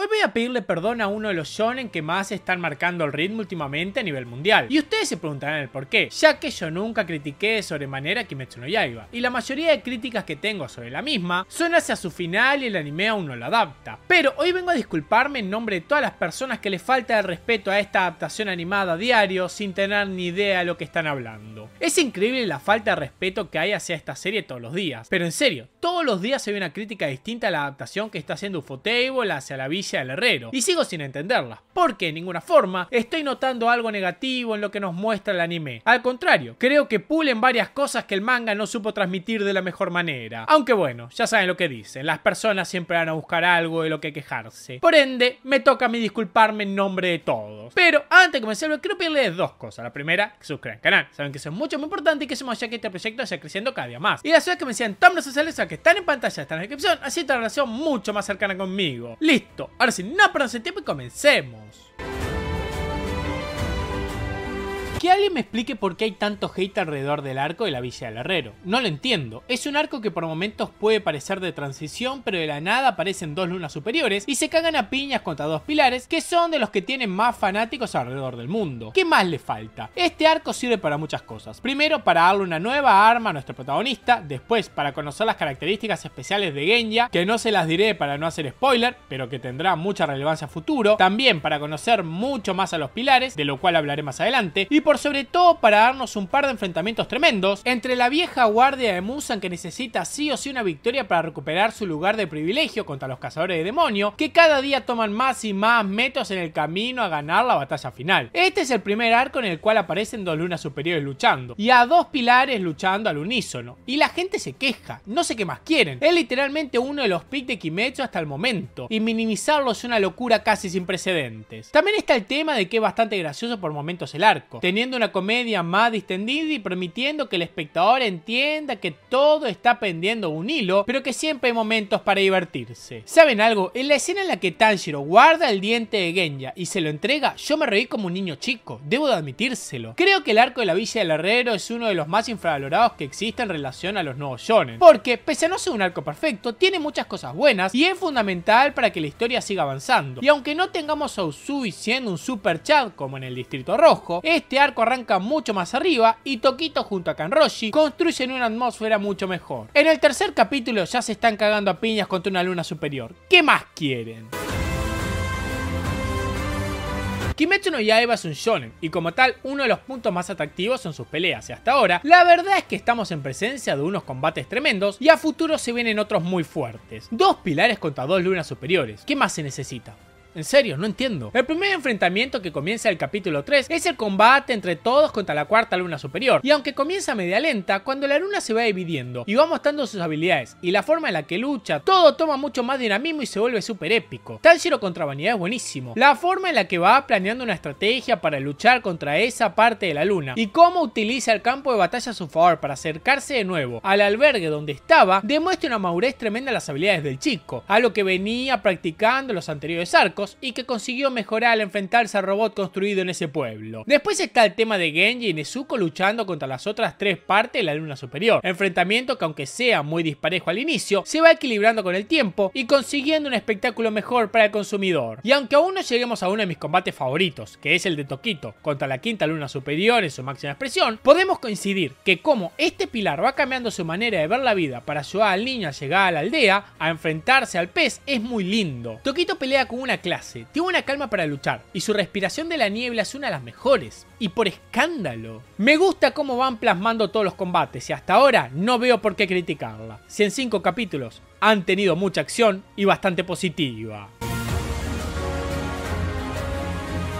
Hoy voy a pedirle perdón a uno de los shonen que más están marcando el ritmo últimamente a nivel mundial. Y ustedes se preguntarán el por qué, ya que yo nunca critiqué de sobremanera Kimetsu no Yaiba. Y la mayoría de críticas que tengo sobre la misma son hacia su final y el anime aún no lo adapta. Pero hoy vengo a disculparme en nombre de todas las personas que le falta el respeto a esta adaptación animada a diario sin tener ni idea de lo que están hablando. Es increíble la falta de respeto que hay hacia esta serie todos los días. Pero en serio, todos los días se ve una crítica distinta a la adaptación que está haciendo Ufotable hacia la Villa del Herrero, y sigo sin entenderla, porque de ninguna forma estoy notando algo negativo en lo que nos muestra el anime. Al contrario, creo que pulen varias cosas que el manga no supo transmitir de la mejor manera. Aunque bueno, ya saben lo que dicen, las personas siempre van a buscar algo de lo que quejarse. Por ende, me toca a mí disculparme en nombre de todos. Pero antes de comenzar, quiero pedirles dos cosas. La primera, que suscriban al canal. Saben que eso es mucho muy importante y que hacemos ya que este proyecto sea creciendo cada día más. Y la segunda, que me decían tan sociales a que están en pantalla, están en la descripción, así está relación mucho más cercana conmigo. Listo, ahora no nada el tiempo y comencemos. Que alguien me explique por qué hay tanto hate alrededor del arco de la Villa del Herrero. No lo entiendo. Es un arco que por momentos puede parecer de transición, pero de la nada aparecen dos lunas superiores y se cagan a piñas contra dos pilares que son de los que tienen más fanáticos alrededor del mundo. ¿Qué más le falta? Este arco sirve para muchas cosas. Primero, para darle una nueva arma a nuestro protagonista, después para conocer las características especiales de Genya, que no se las diré para no hacer spoiler, pero que tendrá mucha relevancia futuro, también para conocer mucho más a los pilares, de lo cual hablaré más adelante, y por sobre todo para darnos un par de enfrentamientos tremendos entre la vieja guardia de Musan que necesita sí o sí una victoria para recuperar su lugar de privilegio contra los cazadores de demonio que cada día toman más y más metros en el camino a ganar la batalla final. Este es el primer arco en el cual aparecen dos lunas superiores luchando y a dos pilares luchando al unísono y la gente se queja, no sé qué más quieren. Es literalmente uno de los picks de Kimetsu hasta el momento y minimizarlo es una locura casi sin precedentes. También está el tema de que es bastante gracioso por momentos el arco, una comedia más distendida y permitiendo que el espectador entienda que todo está pendiendo un hilo, pero que siempre hay momentos para divertirse. ¿Saben algo? En la escena en la que Tanjiro guarda el diente de Genya y se lo entrega, yo me reí como un niño chico, debo de admitírselo. Creo que el arco de la Villa del Herrero es uno de los más infravalorados que existe en relación a los nuevos shonen, porque pese a no ser un arco perfecto, tiene muchas cosas buenas y es fundamental para que la historia siga avanzando. Y aunque no tengamos a Usui siendo un super chat como en el Distrito Rojo, este arco arranca mucho más arriba y Toquito junto a Kanroshi construyen una atmósfera mucho mejor. En el tercer capítulo ya se están cagando a piñas contra una luna superior. ¿Qué más quieren? Kimetsu no Yaiba es un shonen y como tal uno de los puntos más atractivos son sus peleas y hasta ahora la verdad es que estamos en presencia de unos combates tremendos y a futuro se vienen otros muy fuertes. Dos pilares contra dos lunas superiores, ¿qué más se necesita? En serio, no entiendo. El primer enfrentamiento que comienza el capítulo 3 es el combate entre todos contra la cuarta luna superior. Y aunque comienza media lenta, cuando la luna se va dividiendo y va mostrando sus habilidades y la forma en la que lucha, todo toma mucho más dinamismo y se vuelve súper épico. Tanjiro contra Vanidad es buenísimo. La forma en la que va planeando una estrategia para luchar contra esa parte de la luna y cómo utiliza el campo de batalla a su favor para acercarse de nuevo al albergue donde estaba, demuestra una madurez tremenda las habilidades del chico, a lo que venía practicando los anteriores arcos y que consiguió mejorar al enfrentarse al robot construido en ese pueblo. Después está el tema de Genji y Nezuko luchando contra las otras tres partes de la luna superior, enfrentamiento que aunque sea muy disparejo al inicio, se va equilibrando con el tiempo y consiguiendo un espectáculo mejor para el consumidor. Y aunque aún no lleguemos a uno de mis combates favoritos, que es el de Toquito contra la quinta luna superior en su máxima expresión, podemos coincidir que como este pilar va cambiando su manera de ver la vida para ayudar al niño a llegar a la aldea, a enfrentarse al pez, es muy lindo. Toquito pelea con una clase. Tiene una calma para luchar y su respiración de la niebla es una de las mejores. Y por escándalo. Me gusta cómo van plasmando todos los combates y hasta ahora no veo por qué criticarla. Si en 5 capítulos han tenido mucha acción y bastante positiva.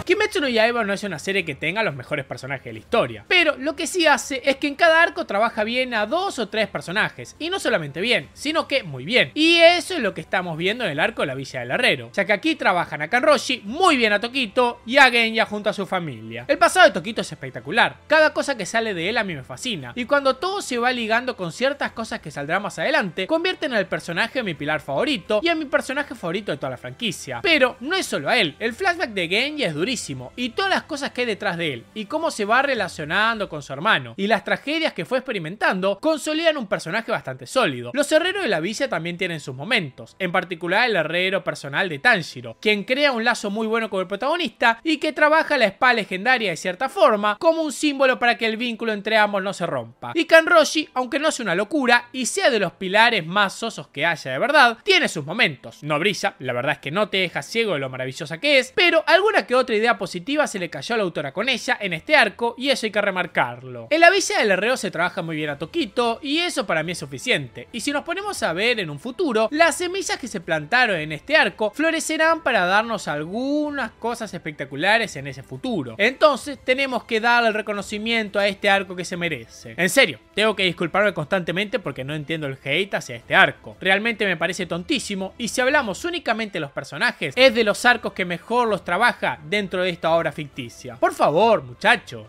Kimetsu no Yaiba no es una serie que tenga los mejores personajes de la historia, pero lo que sí hace es que en cada arco trabaja bien a dos o tres personajes, y no solamente bien, sino que muy bien. Y eso es lo que estamos viendo en el arco de la Villa del Herrero, ya que aquí trabajan a Kanroshi, muy bien a Tokito y a Genya junto a su familia. El pasado de Tokito es espectacular, cada cosa que sale de él a mí me fascina, y cuando todo se va ligando con ciertas cosas que saldrán más adelante, convierten al personaje en mi pilar favorito y a mi personaje favorito de toda la franquicia. Pero no es solo a él, el flashback de Genya es durísimo y todas las cosas que hay detrás de él y cómo se va relacionando con su hermano y las tragedias que fue experimentando consolidan un personaje bastante sólido. Los herreros de la villa también tienen sus momentos, en particular el herrero personal de Tanjiro, quien crea un lazo muy bueno con el protagonista y que trabaja la espada legendaria de cierta forma como un símbolo para que el vínculo entre ambos no se rompa. Y Kanroshi, aunque no sea una locura y sea de los pilares más sosos que haya de verdad, tiene sus momentos. No brilla, la verdad es que no te deja ciego de lo maravillosa que es, pero alguna que otra idea positiva se le cayó a la autora con ella en este arco y eso hay que remarcarlo. En la Villa del reo se trabaja muy bien a Toquito y eso para mí es suficiente. Y si nos ponemos a ver en un futuro, las semillas que se plantaron en este arco florecerán para darnos algunas cosas espectaculares en ese futuro. Entonces tenemos que dar el reconocimiento a este arco que se merece. En serio, tengo que disculparme constantemente porque no entiendo el hate hacia este arco. Realmente me parece tontísimo y si hablamos únicamente de los personajes, es de los arcos que mejor los trabaja dentro de esta obra ficticia. Por favor, muchachos.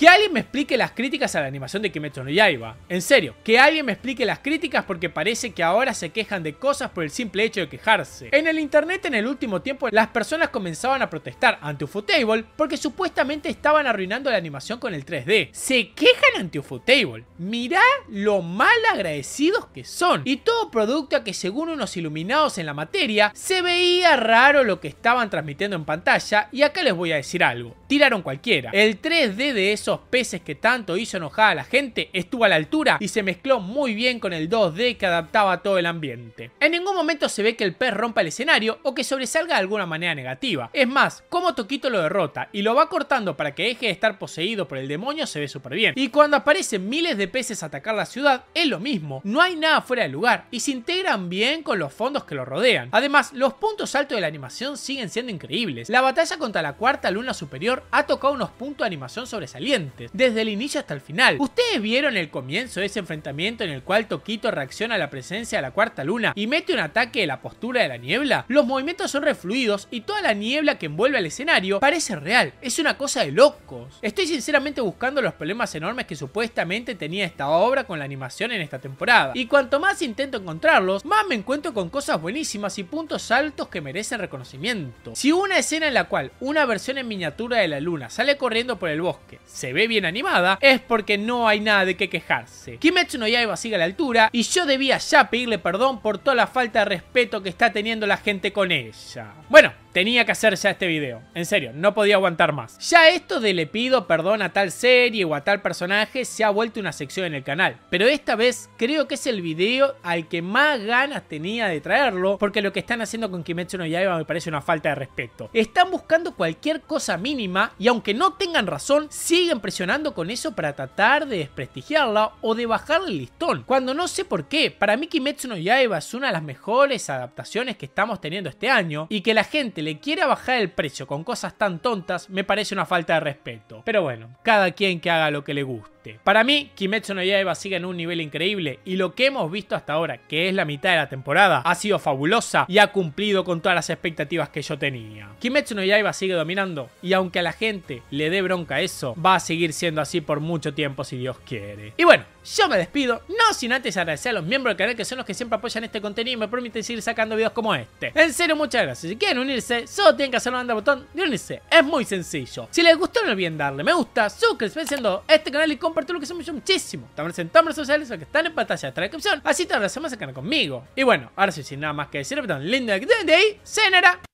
Que alguien me explique las críticas a la animación de Kimetsu no Yaiba. En serio, que alguien me explique las críticas porque parece que ahora se quejan de cosas por el simple hecho de quejarse. En el internet en el último tiempo las personas comenzaban a protestar ante Ufotable porque supuestamente estaban arruinando la animación con el 3D. Se quejan ante Ufotable. Mirá lo mal agradecidos que son. Y todo producto a que según unos iluminados en la materia, se veía raro lo que estaban transmitiendo en pantalla y acá les voy a decir algo. Tiraron cualquiera. El 3D de eso peces que tanto hizo enojada a la gente, estuvo a la altura y se mezcló muy bien con el 2D que adaptaba a todo el ambiente. En ningún momento se ve que el pez rompa el escenario o que sobresalga de alguna manera negativa. Es más, como Toquito lo derrota y lo va cortando para que deje de estar poseído por el demonio se ve súper bien. Y cuando aparecen miles de peces a atacar la ciudad es lo mismo, no hay nada fuera de lugar y se integran bien con los fondos que lo rodean. Además, los puntos altos de la animación siguen siendo increíbles. La batalla contra la cuarta luna superior ha tocado unos puntos de animación sobresalientes desde el inicio hasta el final. Ustedes vieron el comienzo de ese enfrentamiento en el cual Toquito reacciona a la presencia de la cuarta luna y mete un ataque de la postura de la niebla. Los movimientos son refluidos y toda la niebla que envuelve al escenario parece real. Es una cosa de locos. Estoy sinceramente buscando los problemas enormes que supuestamente tenía esta obra con la animación en esta temporada. Y cuanto más intento encontrarlos, más me encuentro con cosas buenísimas y puntos altos que merecen reconocimiento. Si una escena en la cual una versión en miniatura de la luna sale corriendo por el bosque, se ve bien animada, es porque no hay nada de qué quejarse. Kimetsu no Yaiba sigue a la altura y yo debía ya pedirle perdón por toda la falta de respeto que está teniendo la gente con ella. Bueno, Tenía que hacer ya este video. En serio, no podía aguantar más. Ya esto de le pido perdón a tal serie o a tal personaje se ha vuelto una sección en el canal. Pero esta vez creo que es el video al que más ganas tenía de traerlo. Porque lo que están haciendo con Kimetsu no Yaiba me parece una falta de respeto. Están buscando cualquier cosa mínima y aunque no tengan razón, siguen presionando con eso para tratar de desprestigiarla o de bajarle el listón. Cuando no sé por qué, para mí Kimetsu no Yaiba es una de las mejores adaptaciones que estamos teniendo este año y que la gente le quiera bajar el precio con cosas tan tontas me parece una falta de respeto. Pero bueno, cada quien que haga lo que le guste. Para mí, Kimetsu no Yaiba sigue en un nivel increíble y lo que hemos visto hasta ahora, que es la mitad de la temporada, ha sido fabulosa y ha cumplido con todas las expectativas que yo tenía. Kimetsu no Yaiba sigue dominando y aunque a la gente le dé bronca eso, va a seguir siendo así por mucho tiempo si Dios quiere. Y bueno, yo me despido, no sin antes agradecer a los miembros del canal que son los que siempre apoyan este contenido y me permiten seguir sacando videos como este. En serio, muchas gracias. Si quieren unirse, solo tienen que hacerlo dando botón de unirse. Es muy sencillo. Si les gustó, no olviden darle me gusta, suscribirse a este canal y Compartirlo lo que hacemos yo muchísimo. También en todas las sociales que están en pantalla de la descripción. Así te agradecemos semana conmigo. Y bueno, ahora sí, sin nada más que decir, lindo el linda de ahí,